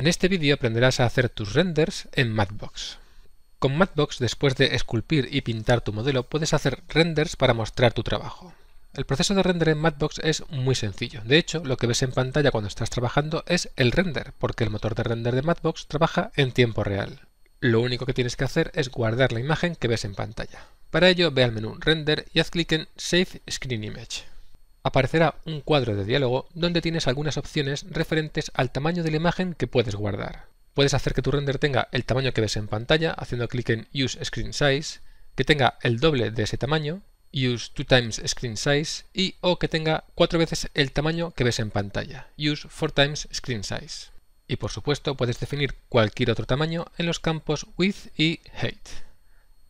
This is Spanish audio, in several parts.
En este vídeo aprenderás a hacer tus renders en Matbox. Con Matbox, después de esculpir y pintar tu modelo, puedes hacer renders para mostrar tu trabajo. El proceso de render en Matbox es muy sencillo. De hecho, lo que ves en pantalla cuando estás trabajando es el render, porque el motor de render de Matbox trabaja en tiempo real. Lo único que tienes que hacer es guardar la imagen que ves en pantalla. Para ello, ve al menú Render y haz clic en Save Screen Image aparecerá un cuadro de diálogo donde tienes algunas opciones referentes al tamaño de la imagen que puedes guardar. Puedes hacer que tu render tenga el tamaño que ves en pantalla haciendo clic en Use Screen Size, que tenga el doble de ese tamaño, Use 2 times Screen Size, y o que tenga 4 veces el tamaño que ves en pantalla, Use 4 times Screen Size. Y por supuesto puedes definir cualquier otro tamaño en los campos Width y Height.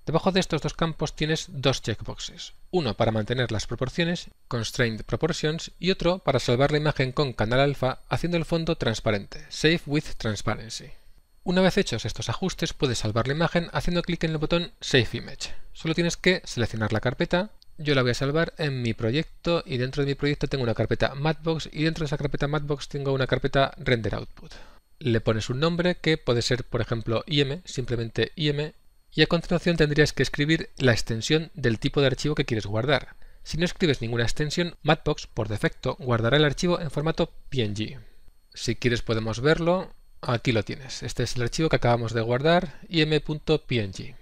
Debajo de estos dos campos tienes dos checkboxes, uno para mantener las proporciones, Constrained Proportions, y otro para salvar la imagen con canal alfa haciendo el fondo transparente, Save with Transparency. Una vez hechos estos ajustes puedes salvar la imagen haciendo clic en el botón Save Image. Solo tienes que seleccionar la carpeta, yo la voy a salvar en mi proyecto y dentro de mi proyecto tengo una carpeta Matbox y dentro de esa carpeta Matbox tengo una carpeta Render Output. Le pones un nombre que puede ser por ejemplo IM, simplemente IM y a continuación tendrías que escribir la extensión del tipo de archivo que quieres guardar. Si no escribes ninguna extensión, Matbox por defecto guardará el archivo en formato PNG. Si quieres podemos verlo, aquí lo tienes. Este es el archivo que acabamos de guardar, im.png.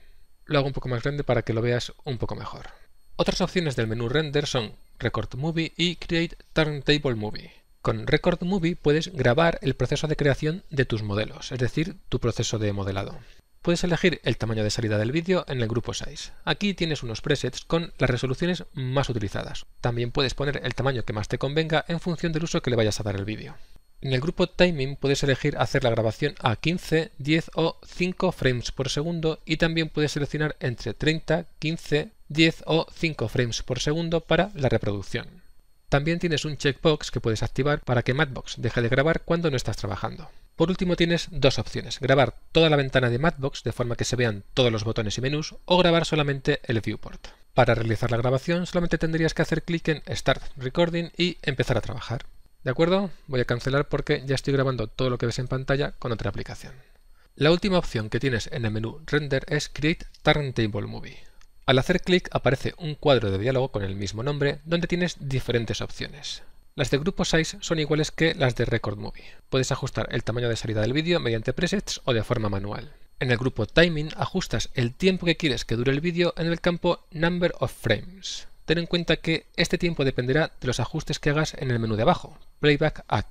Lo hago un poco más grande para que lo veas un poco mejor. Otras opciones del menú render son Record Movie y Create Turntable Movie. Con Record Movie puedes grabar el proceso de creación de tus modelos, es decir, tu proceso de modelado. Puedes elegir el tamaño de salida del vídeo en el grupo Size. Aquí tienes unos presets con las resoluciones más utilizadas. También puedes poner el tamaño que más te convenga en función del uso que le vayas a dar al vídeo. En el grupo Timing puedes elegir hacer la grabación a 15, 10 o 5 frames por segundo y también puedes seleccionar entre 30, 15, 10 o 5 frames por segundo para la reproducción. También tienes un checkbox que puedes activar para que Matbox deje de grabar cuando no estás trabajando. Por último tienes dos opciones, grabar toda la ventana de Matbox de forma que se vean todos los botones y menús o grabar solamente el viewport. Para realizar la grabación solamente tendrías que hacer clic en Start Recording y empezar a trabajar. ¿De acuerdo? Voy a cancelar porque ya estoy grabando todo lo que ves en pantalla con otra aplicación. La última opción que tienes en el menú Render es Create Turntable Movie. Al hacer clic aparece un cuadro de diálogo con el mismo nombre donde tienes diferentes opciones. Las de grupo size son iguales que las de Record Movie. Puedes ajustar el tamaño de salida del vídeo mediante presets o de forma manual. En el grupo Timing ajustas el tiempo que quieres que dure el vídeo en el campo Number of Frames. Ten en cuenta que este tiempo dependerá de los ajustes que hagas en el menú de abajo, Playback at.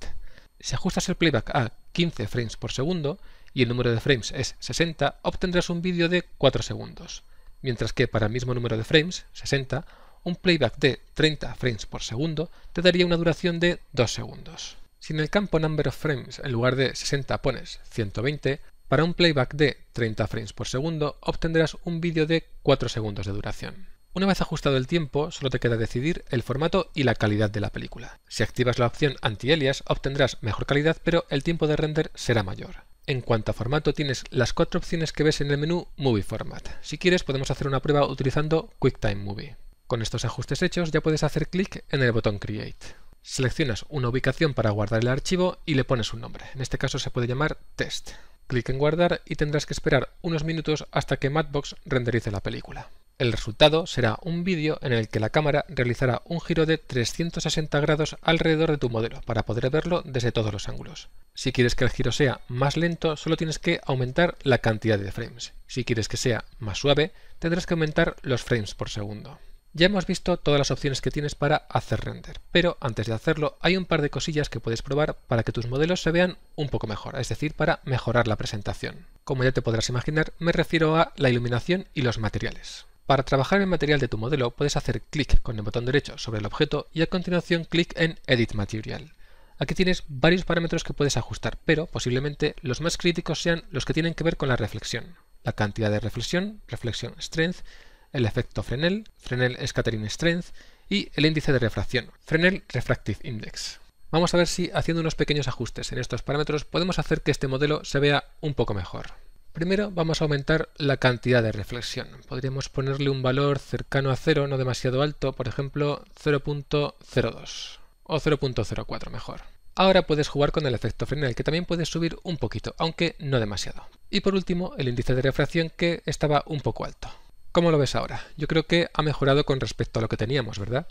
Si ajustas el playback a 15 frames por segundo y el número de frames es 60, obtendrás un vídeo de 4 segundos, mientras que para el mismo número de frames, 60, un playback de 30 frames por segundo te daría una duración de 2 segundos. Si en el campo number of frames en lugar de 60 pones 120, para un playback de 30 frames por segundo obtendrás un vídeo de 4 segundos de duración. Una vez ajustado el tiempo, solo te queda decidir el formato y la calidad de la película. Si activas la opción anti-alias, obtendrás mejor calidad, pero el tiempo de render será mayor. En cuanto a formato, tienes las cuatro opciones que ves en el menú Movie Format. Si quieres, podemos hacer una prueba utilizando QuickTime Movie. Con estos ajustes hechos ya puedes hacer clic en el botón Create. Seleccionas una ubicación para guardar el archivo y le pones un nombre. En este caso se puede llamar test. Clic en guardar y tendrás que esperar unos minutos hasta que Matbox renderice la película. El resultado será un vídeo en el que la cámara realizará un giro de 360 grados alrededor de tu modelo para poder verlo desde todos los ángulos. Si quieres que el giro sea más lento, solo tienes que aumentar la cantidad de frames. Si quieres que sea más suave, tendrás que aumentar los frames por segundo. Ya hemos visto todas las opciones que tienes para hacer render, pero antes de hacerlo hay un par de cosillas que puedes probar para que tus modelos se vean un poco mejor, es decir, para mejorar la presentación. Como ya te podrás imaginar, me refiero a la iluminación y los materiales. Para trabajar el material de tu modelo puedes hacer clic con el botón derecho sobre el objeto y a continuación clic en Edit Material. Aquí tienes varios parámetros que puedes ajustar, pero posiblemente los más críticos sean los que tienen que ver con la reflexión. La cantidad de reflexión, reflexión strength, el efecto Fresnel, Fresnel-Scattering Strength y el índice de refracción, Fresnel Refractive Index. Vamos a ver si haciendo unos pequeños ajustes en estos parámetros podemos hacer que este modelo se vea un poco mejor. Primero vamos a aumentar la cantidad de reflexión. Podríamos ponerle un valor cercano a 0, no demasiado alto, por ejemplo 0.02 o 0.04 mejor. Ahora puedes jugar con el efecto Fresnel, que también puedes subir un poquito, aunque no demasiado. Y por último, el índice de refracción que estaba un poco alto. ¿Cómo lo ves ahora? Yo creo que ha mejorado con respecto a lo que teníamos, ¿verdad?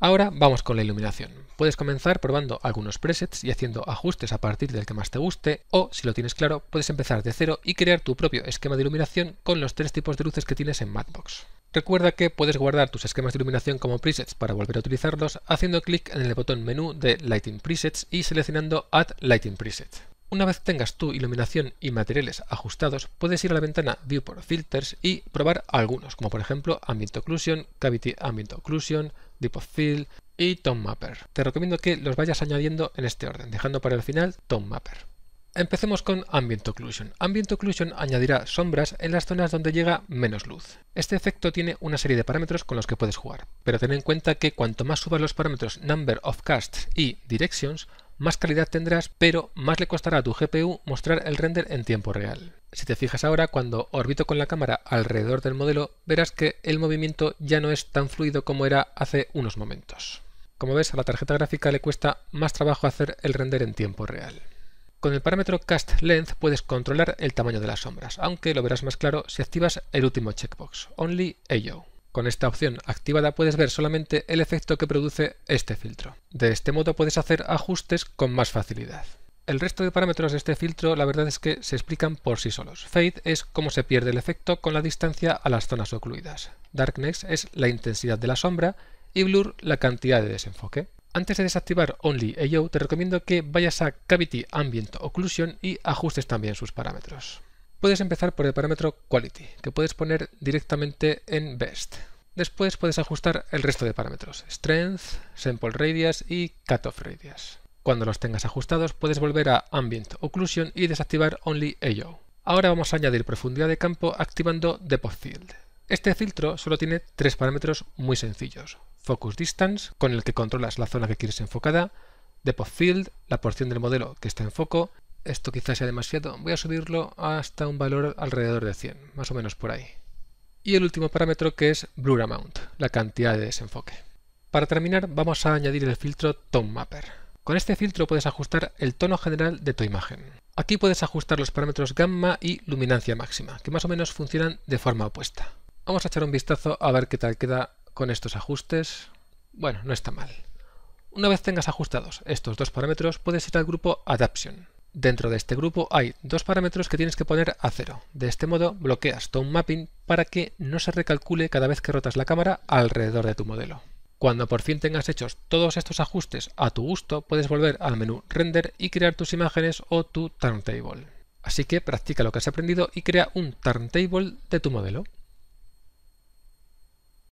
Ahora vamos con la iluminación. Puedes comenzar probando algunos presets y haciendo ajustes a partir del que más te guste, o si lo tienes claro, puedes empezar de cero y crear tu propio esquema de iluminación con los tres tipos de luces que tienes en Matbox. Recuerda que puedes guardar tus esquemas de iluminación como presets para volver a utilizarlos haciendo clic en el botón menú de Lighting Presets y seleccionando Add Lighting Preset. Una vez tengas tu iluminación y materiales ajustados, puedes ir a la ventana Viewport Filters y probar algunos, como por ejemplo Ambient Occlusion, Cavity Ambient Occlusion, Deep of Field y Tone Mapper. Te recomiendo que los vayas añadiendo en este orden, dejando para el final Tone Mapper. Empecemos con Ambient Occlusion. Ambient Occlusion añadirá sombras en las zonas donde llega menos luz. Este efecto tiene una serie de parámetros con los que puedes jugar, pero ten en cuenta que cuanto más subas los parámetros Number of Casts y Directions, más calidad tendrás, pero más le costará a tu GPU mostrar el render en tiempo real. Si te fijas ahora, cuando orbito con la cámara alrededor del modelo, verás que el movimiento ya no es tan fluido como era hace unos momentos. Como ves, a la tarjeta gráfica le cuesta más trabajo hacer el render en tiempo real. Con el parámetro Cast Length puedes controlar el tamaño de las sombras, aunque lo verás más claro si activas el último checkbox, Only con esta opción activada puedes ver solamente el efecto que produce este filtro. De este modo puedes hacer ajustes con más facilidad. El resto de parámetros de este filtro la verdad es que se explican por sí solos. Fade es cómo se pierde el efecto con la distancia a las zonas ocluidas. Darkness es la intensidad de la sombra y Blur la cantidad de desenfoque. Antes de desactivar Only AO te recomiendo que vayas a Cavity Ambient Occlusion y ajustes también sus parámetros. Puedes empezar por el parámetro quality, que puedes poner directamente en best. Después puedes ajustar el resto de parámetros, strength, sample radius y cutoff radius. Cuando los tengas ajustados puedes volver a ambient occlusion y desactivar only AO. Ahora vamos a añadir profundidad de campo activando depth field. Este filtro solo tiene tres parámetros muy sencillos. Focus Distance, con el que controlas la zona que quieres enfocada, Depth Field, la porción del modelo que está en foco, esto quizás sea demasiado, voy a subirlo hasta un valor alrededor de 100, más o menos por ahí. Y el último parámetro que es Blur Amount, la cantidad de desenfoque. Para terminar vamos a añadir el filtro Tone Mapper. Con este filtro puedes ajustar el tono general de tu imagen. Aquí puedes ajustar los parámetros gamma y luminancia máxima, que más o menos funcionan de forma opuesta. Vamos a echar un vistazo a ver qué tal queda con estos ajustes. Bueno, no está mal. Una vez tengas ajustados estos dos parámetros, puedes ir al grupo Adaption, Dentro de este grupo hay dos parámetros que tienes que poner a cero. De este modo bloqueas todo mapping para que no se recalcule cada vez que rotas la cámara alrededor de tu modelo. Cuando por fin tengas hechos todos estos ajustes a tu gusto, puedes volver al menú Render y crear tus imágenes o tu turntable. Así que practica lo que has aprendido y crea un turntable de tu modelo.